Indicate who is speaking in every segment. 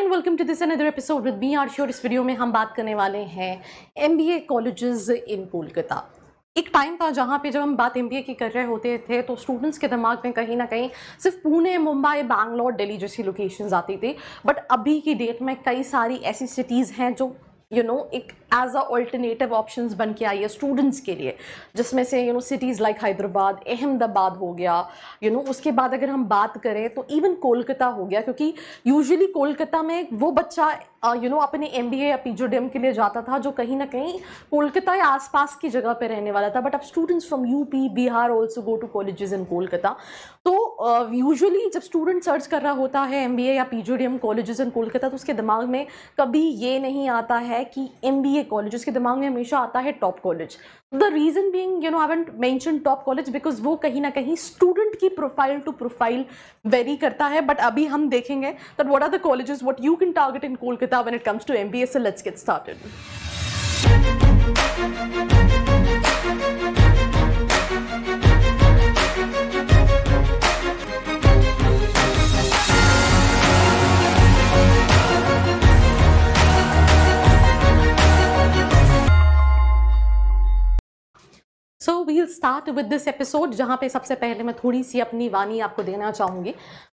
Speaker 1: And welcome to this another episode with me are sure इस video में हम बात करने वाले हैं M B A college in Kolkata एक टाइम था जहाँ पे जब हम बात एम बी ए की कर रहे होते थे तो स्टूडेंट्स के दिमाग में कहीं ना कहीं सिर्फ पुणे मुंबई बैंगलोर दिल्ली जैसी लोकेशंस आती थी बट अभी की डेट में कई सारी ऐसी सिटीज़ हैं जो यू नो एक एज अ ऑल्टरनेटिव ऑप्शन बन के आई है स्टूडेंट्स के लिए जिसमें से you know cities like Hyderabad Ahmedabad हो गया यू you नो know, उसके बाद अगर हम बात करें तो इवन कोलकाता हो गया क्योंकि यूजुअली कोलकाता में वो बच्चा यू नो अपने एम या पी के लिए जाता था जो कहीं ना कहीं कोलकाता या आसपास की जगह पर रहने वाला था बट अब students from UP Bihar also go to colleges in Kolkata तो यूजुअली uh, जब स्टूडेंट सर्च कर रहा होता है एम बी ए या P D M colleges in Kolkata तो उसके दिमाग में कभी ये नहीं आता है कि एम बी ए कॉलेज उसके दिमाग में हमेशा आता है top college the reason being you know I went mention top college because वो कहीं ना कहीं स्टूडेंट की प्रोफाइल टू प्रोफाइल वेरी करता है बट अभी हम देखेंगे that what are the colleges what you can target in Kolkata Smita when it comes to MBA. So let's get started. So we'll start with this episode जहाँ पे सबसे पहले मैं थोड़ी सी अपनी वाणी आपको देना चाहूँगी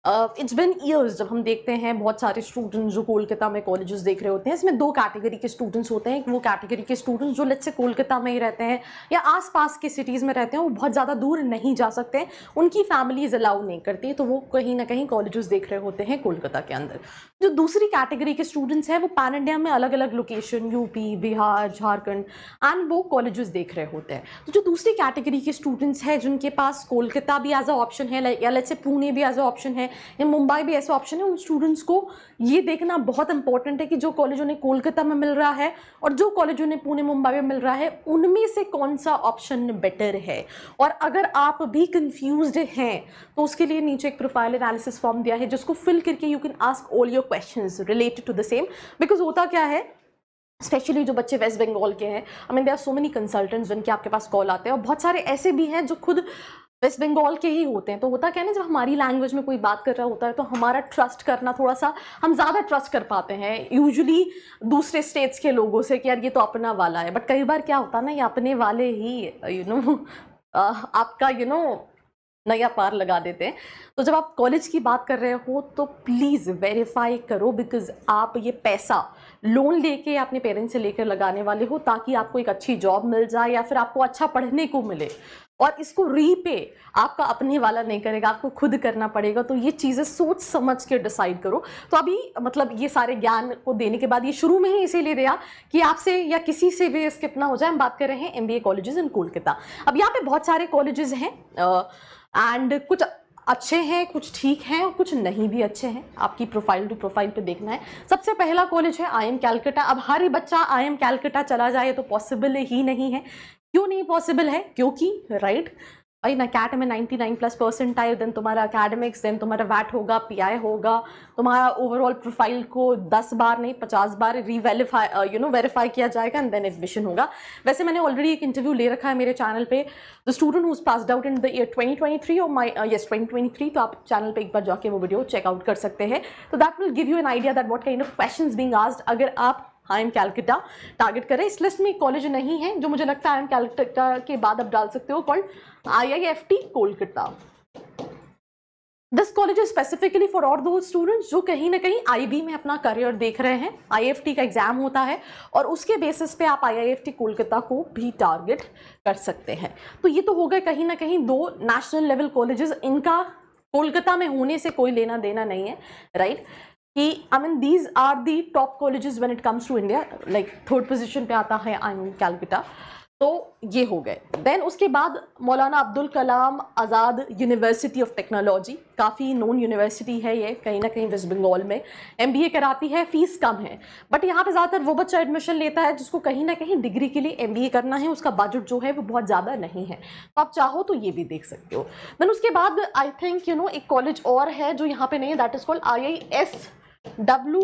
Speaker 1: इट्स बिन ईयर्स जब हम देखते हैं बहुत सारे स्टूडेंट्स जो कोलकाता में कॉलेजेस देख रहे होते हैं इसमें दो कैटेगरी के स्टूडेंट्स होते हैं वो कैटेगरी के स्टूडेंट्स जो लेट्स से कोलकाता में ही रहते हैं या आसपास के सिटीज़ में रहते हैं वो बहुत ज़्यादा दूर नहीं जा सकते उनकी फैमिलीज अलाउ नहीं करती तो वो कहीं ना कहीं कॉलेजेस देख रहे होते हैं कोलकाता के अंदर जो दूसरी कैटेगरी के स्टूडेंट्स हैं वो पैन इंडिया में अलग अलग location UP Bihar Jharkhand and वो कॉलेजेस देख रहे होते हैं तो जो दूसरी कैटेगरी के स्टूडेंट्स हैं जिनके पास कोलकाता भी एज अ ऑप्शन है या लेट्स से पुणे भी एज अ ऑप्शन है इन मुंबई भी ऐसा ऑप्शन है उन स्टूडेंट्स को ये देखना बहुत इंपॉर्टेंट है कि जो कॉलेज उन्हें कोलकाता में मिल रहा है और जो कॉलेज उन्हें पुणे मुंबई में मिल रहा है उनमें से कौन सा ऑप्शन बेटर है और अगर आप भी कन्फ्यूज हैं तो उसके लिए नीचे एक प्रोफाइल एनालिसिस फॉर्म दिया है जिसको फिल करके you can ask all your question related to the same because होता क्या है स्पेशली जो बच्चे वेस्ट बंगाल के हैं I mean they are so many consultants जिनके आपके पास कॉल आते हैं और बहुत सारे ऐसे भी हैं जो खुद वेस्ट बंगाल के ही होते हैं तो होता क्या ना जब हमारी लैंग्वेज में कोई बात कर रहा होता है तो हमारा ट्रस्ट करना थोड़ा सा हम ज़्यादा ट्रस्ट कर पाते हैं यूजली दूसरे स्टेट्स के लोगों से कि यार ये तो अपना वाला है बट कई बार क्या होता है ना ये अपने वाले ही यू you नो know, आपका यू you नो know, नया पार लगा देते हैं तो जब आप कॉलेज की बात कर रहे हो तो प्लीज़ वेरीफाई करो बिकॉज आप ये पैसा लोन लेके अपने पेरेंट्स से लेकर लगाने वाले हो ताकि आपको एक अच्छी जॉब मिल जाए या फिर आपको अच्छा पढ़ने को मिले और इसको रीपे आपका अपने वाला नहीं करेगा आपको खुद करना पड़ेगा तो ये चीज़ें सोच समझ के डिसाइड करो तो अभी मतलब ये सारे ज्ञान को देने के बाद ये शुरू में ही इसीलिए दिया कि आपसे या किसी से भी स्किप ना हो जाए हम बात कर रहे हैं M B A colleges in Kolkata अब यहाँ पे बहुत सारे कॉलेजेस हैं एंड कुछ अच्छे हैं कुछ ठीक हैं और कुछ नहीं भी अच्छे हैं आपकी प्रोफाइल टू प्रोफाइल पे देखना है सबसे पहला कॉलेज है आई एम कैलकटा अब हर ही बच्चा आई एम कैलकटा चला जाए तो पॉसिबल ही नहीं है क्यों नहीं पॉसिबल है क्योंकि राइट right? भाई इन अकेट में नाइन प्लस परसेंट आए देन तुम्हारा अकेडमिक्स देन तुम्हारा वैट होगा पीआई होगा तुम्हारा ओवरऑल प्रोफाइल को दस बार नहीं पचास बार रीवेलीफाई यू नो वेरीफाई किया जाएगा एंड देन एडमिशन होगा वैसे मैंने ऑलरेडी एक इंटरव्यू ले रखा है मेरे चैनल पे the student who's passed out in the year twenty three और my yes twenty twenty three तो आप चैनल पर एक बार जाके वो वीडियो चेकआउट कर सकते हैं तो that will give you an idea that what kind of question being asked अगर आप आई एम कैलकटा टारगेट करें इस लिस्ट में कॉलेज नहीं है जो मुझे लगता है आई एम कैलकटा के बाद आप डाल सकते हो called I I F T Kolkata this college is specifically for all those students जो कहीं ना कहीं बी में अपना करियर देख रहे हैं टी का एग्ज़ाम होता है और उसके बेसिस पे आप टी कोलकाता को भी टारगेट कर सकते हैं तो ये तो होगा कहीं ना कहीं दो नेशनल लेवल कॉलेजेस इनका कोलकाता में होने से कोई लेना देना नहीं है राइट right? कि I mean these are the top colleges when it comes to India like third position पे आता है आई मीन कैलकटा तो ये हो गए देन उसके बाद Maulana Abdul Kalam Azad university of technology काफ़ी नोन यूनिवर्सिटी है ये कहीं ना कहीं वेस्ट बंगाल में एम बी ए कराती है फ़ीस कम है बट यहाँ पे ज़्यादातर वो बच्चा एडमिशन लेता है जिसको कहीं ना कहीं डिग्री के लिए एम बी ए करना है उसका बजट जो है वो बहुत ज़्यादा नहीं है तो आप चाहो तो ये भी देख सकते हो दैन उसके बाद आई थिंक यू नो एक कॉलेज और है जो यहाँ पर नहीं है that is called I I S W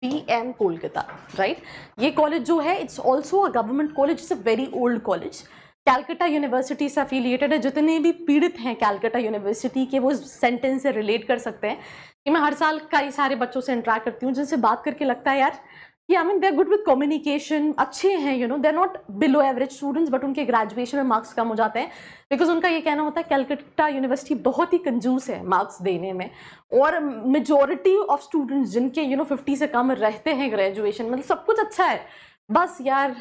Speaker 1: B M Kolkata right ये कॉलेज जो है it's also a government college it's a very old college Calcutta university से अफिलिएटेड है जितने भी पीड़ित हैं कैलकाटा यूनिवर्सिटी के वो सेंटेंस से रिलेट कर सकते हैं कि मैं हर साल कई सारे बच्चों से इंटरेक्ट करती हूँ जिनसे बात करके लगता है यार कि I mean they are good with communication अच्छे हैं you know they are not below average students but उनके ग्रेजुएशन में मार्क्स कम हो जाते हैं बिकॉज उनका ये कहना होता है कैलकटा यूनिवर्सिटी बहुत ही कंजूस है मार्क्स देने में और मेजोरिटी ऑफ स्टूडेंट्स जिनके यू नो फिफ्टी से कम रहते हैं ग्रेजुएशन मतलब सब कुछ अच्छा है बस यार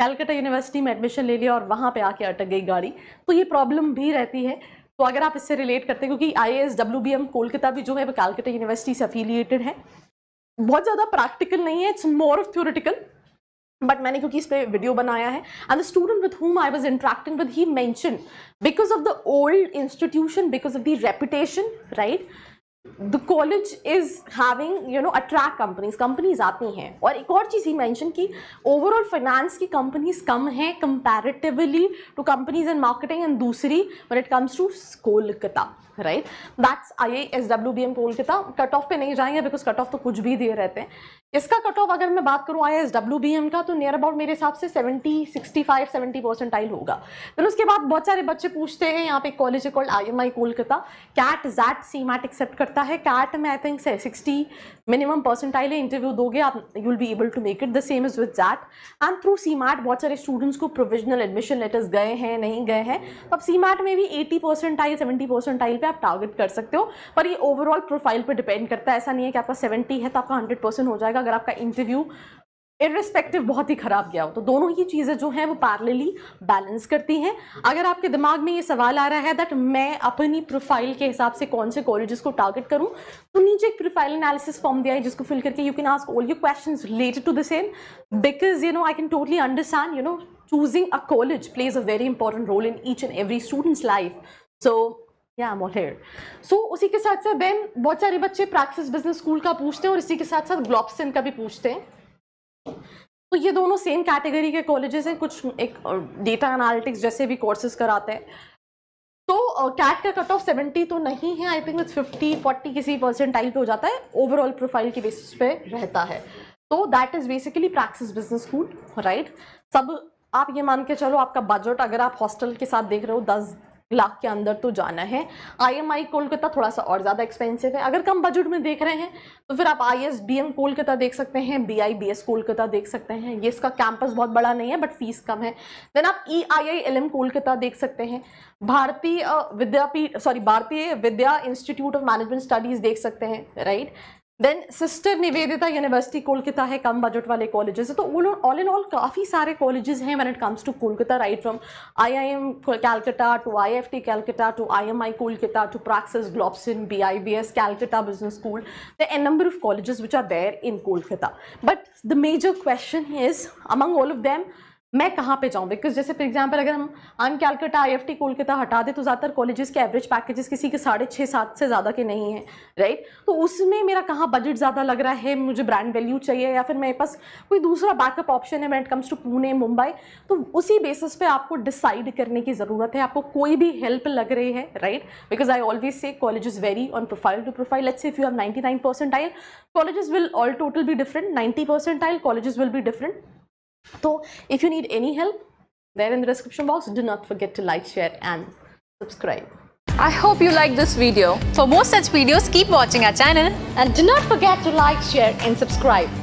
Speaker 1: कैलकटा यूनिवर्सिटी में एडमिशन ले लिया और वहाँ पर आके अटक गई गाड़ी तो ये प्रॉब्लम भी रहती है तो अगर आप इससे रिलेट करते हैं क्योंकि I S W B M Kolkata भी जो है वो कैलकटा यूनिवर्सिटी से अफिलिएटेड है बहुत ज़्यादा प्रैक्टिकल नहीं है it's more of theoretical but मैंने क्योंकि इस पर वीडियो बनाया है and the student with whom I was interacting with he mention because of the old institution because of the reputation right the college is having you know attract companies companies आती हैं और एक और चीज़ he mention की overall finance की companies कम हैं comparatively to companies in marketing and दूसरी when it comes to Kolkata right that's I I S W B M Kolkata cut off पे नहीं जाएंगे बिकॉज कट ऑफ तो कुछ भी दिए रहते हैं इसका कट ऑफ अगर मैं बात करूँ I S W B M का तो नियर अबाउट मेरे हिसाब से 70 65 70 परसेंटाइल होगा फिर उसके बाद बहुत सारे बच्चे पूछते हैं यहाँ पे एक कॉलेज है called I M I Kolkata CAT XAT C MAT accept करता है कैट में I think sixty minimum percentile है इंटरव्यू दोगे आप you will be able to make it the same is with XAT and through C MAT बहुत सारे students को provisional admission letters गए हैं नहीं गए हैं तो अब सी मैट में भी एटी परसेंटाइल सेवेंटी परसेंटाइल पर आप टारगेट कर सकते हो पर ये ओवरऑल प्रोफाइल पर डिपेंड करता है ऐसा नहीं है कि आपका सेवेंटी है तो आपका हंड्रेड परसेंट हो जाएगा अगर आपका इंटरव्यू इरिस्पेक्टिव बहुत ही ख़राब गया हो तो दोनों ही चीज़ें जो हैं वो पैरेलली बैलेंस करती हैं अगर आपके दिमाग में ये सवाल आ रहा है दैट मैं अपनी प्रोफाइल के हिसाब से कौन से कॉलेजेस को टारगेट करूं तो नीचे एक प्रोफाइल एनालिसिस फॉर्म दिया है जिसको फिल करके you can ask all you question related to the same because you know I can totally understand you know choosing a college plays a very important role in each and every students life so yeah मोलेर सो उसी के साथ साथ Ben बहुत सारे बच्चे praxis business school का पूछते हैं और इसी के साथ साथ ग्लॉपसन का भी पूछते हैं तो ये दोनों सेम कैटेगरी के कॉलेजेस हैं कुछ एक डेटा एनालिटिक्स जैसे भी कोर्सेज कराते हैं तो कैट का कट ऑफ सेवेंटी तो नहीं है आई थिंक फिफ्टी फोर्टी किसी परसेंटाइल पे हो जाता है ओवरऑल प्रोफाइल के बेसिस पे रहता है तो that is basically Praxis business school right सब आप ये मान के चलो आपका बजट अगर आप हॉस्टल के साथ देख रहे हो दस लाख के अंदर तो जाना है आईएमआई कोलकाता थोड़ा सा और ज़्यादा एक्सपेंसिव है अगर कम बजट में देख रहे हैं तो फिर आप I S B M Kolkata देख सकते हैं B I B S Kolkata देख सकते हैं ये इसका कैंपस बहुत बड़ा नहीं है बट फीस कम है देन आप E I I L M Kolkata देख सकते हैं Bharatiya Vidyapeeth sorry Bharatiya Vidya institute of management studies देख सकते हैं right then sister Nivedita university Kolkata है कम बजट वाले कॉलेजेस तो ऑल इन ऑल काफ़ी सारे कॉलेजेस हैं when it comes to Kolkata right from IIM Kolkata to IFT Kolkata to IMI Kolkata to Praxis Globsyn BIBS Kolkata business school the a number of colleges which are there in Kolkata but the major question is among all of them मैं कहाँ पे जाऊँ because जैसे for example अगर हम आन Calcutta I F T Kolkata हटा दें तो ज़्यादातर कॉलेजेस के एवरेज पैकेजेस किसी के साढ़े छः सात से ज़्यादा के नहीं हैं राइट तो उसमें मेरा कहाँ बजट ज़्यादा लग रहा है मुझे ब्रांड वैल्यू चाहिए या फिर मेरे पास कोई दूसरा बैकअप ऑप्शन है what comes to Pune Mumbai तो उसी बेसिस पे आपको डिसाइड करने की ज़रूरत है आपको कोई भी हेल्प लग रही है right because I always say college vary on profile to profile let's if you have 99 colleges will all total भी different ninety percent percentile college will भी different So if you need any help, there in the description box, do not forget to like, share and subscribe. I hope you like this video. For more such videos, keep watching our channel. And do not forget to like, share and subscribe.